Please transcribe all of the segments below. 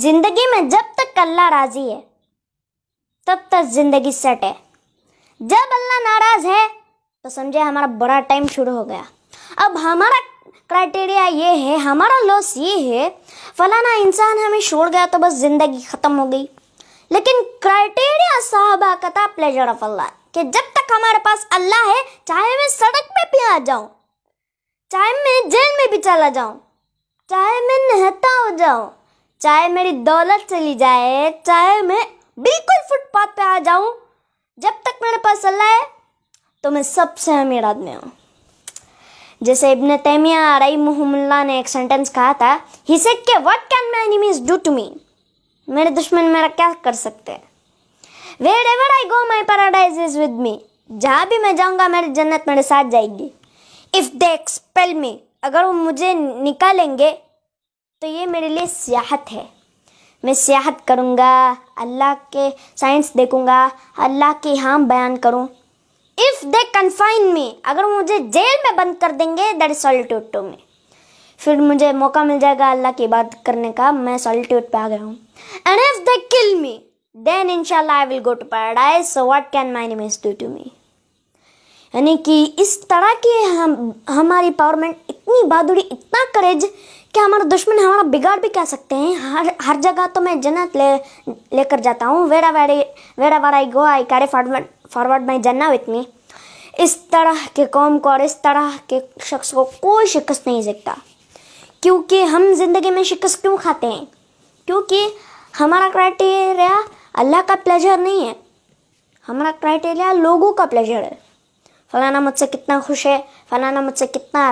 जिंदगी में जब तक अल्लाह राजी है तब तक जिंदगी सेट है जब अल्लाह नाराज है तो समझे हमारा बड़ा टाइम शुरू हो गया अब हमारा क्राइटेरिया ये है हमारा लॉस ये है फलाना इंसान हमें छोड़ गया तो बस ज़िंदगी ख़त्म हो गई लेकिन क्राइटेरिया साहबा कता प्लेजर ऑफ अल्लाह कि जब तक हमारे पास अल्लाह है चाहे मैं सड़क पे भी आ जाऊँ चाहे मैं जेल में भी चला जाऊँ चाहे मैं नहता हो जाऊँ चाहे मेरी दौलत चली जाए चाहे मैं बिल्कुल फुटपाथ पे आ जाऊं जब तक मेरे पास अल्लाह है तो मैं सबसे अमीर आदमी हूँ जैसे इब्न तैमिया रई मुहम्ला ने एक सेंटेंस कहा था ही सेड के what can my enemies do to me मेरे दुश्मन मेरा क्या कर सकते हैं wherever I go my paradise is with me जहाँ भी मैं जाऊँगा मेरी जन्नत मेरे साथ जाएगी इफ़ दे एक्सपेल मी अगर वो मुझे निकालेंगे तो ये मेरे लिए सियाहत है मैं सियाहत करूँगा अल्लाह के साइंस देखूँगा अल्लाह के हाम बयान करूँ इफ़ दे कन्फाइन मी अगर मुझे जेल में बंद कर देंगे that is solitude to me फिर मुझे मौका मिल जाएगा अल्लाह की बात करने का मैं सॉलिट्यूड पे आ गया हूँ and if they kill me then इनशाला I will go to paradise so what can my name is do to me यानी कि इस तरह की हम हमारी पावरमेंट इतनी बहादुरी इतना करेज कि हमारा दुश्मन हमारा बिगाड़ भी कह सकते हैं हर हर जगह तो मैं जन्नत ले लेकर जाता हूँ wherever wherever I go I carry forward forward my जन्ना विथ मी इस तरह के कौम को और इस तरह के शख्स को कोई शिकस्त नहीं सकता क्योंकि हम जिंदगी में शिकस्त क्यों खाते हैं क्योंकि हमारा क्राइटेरिया अल्लाह का प्लेजर नहीं है हमारा क्राइटेरिया लोगों का प्लेजर है फलाना मुझसे कितना खुश है फलाना मुझसे कितना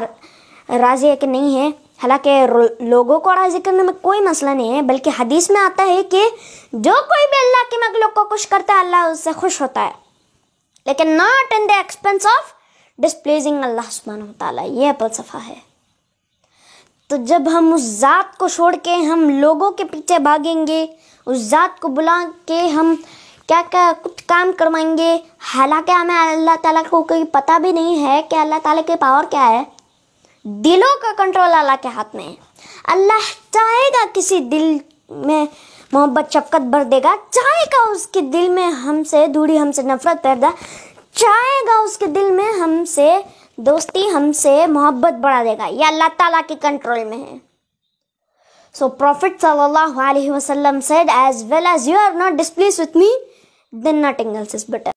राजी है कि नहीं है हालांकि लोगों को राजी करने में कोई मसला नहीं है बल्कि हदीस में आता है कि जो कोई भी अल्लाह के मगलों को खुश करता है अल्लाह उससे खुश होता है लेकिन not in the expense of displeasing अल्लाह सुबहान ताला ये फलसफा है तो जब हम उस ज़ात को छोड़ के हम लोगों के पीछे भागेंगे उस ज़ात को बुला के हम क्या क्या कुछ काम करवाएंगे हालांकि हमें अल्लाह ताला को कोई पता भी नहीं है कि अल्लाह ताला के पावर क्या है दिलों का कंट्रोल अल्लाह के हाथ में है अल्लाह चाहेगा किसी दिल में मोहब्बत शफकत भर देगा चाहेगा उसके दिल में हमसे दूरी हमसे नफरत पैदा चाहेगा उसके दिल में हमसे दोस्ती हमसे मोहब्बत बढ़ा देगा यह अल्लाह ताला के कंट्रोल में है सो प्रॉफिट सल्लल्लाहु अलैहि वसल्लम said as well as you are not displease with me then not else is better.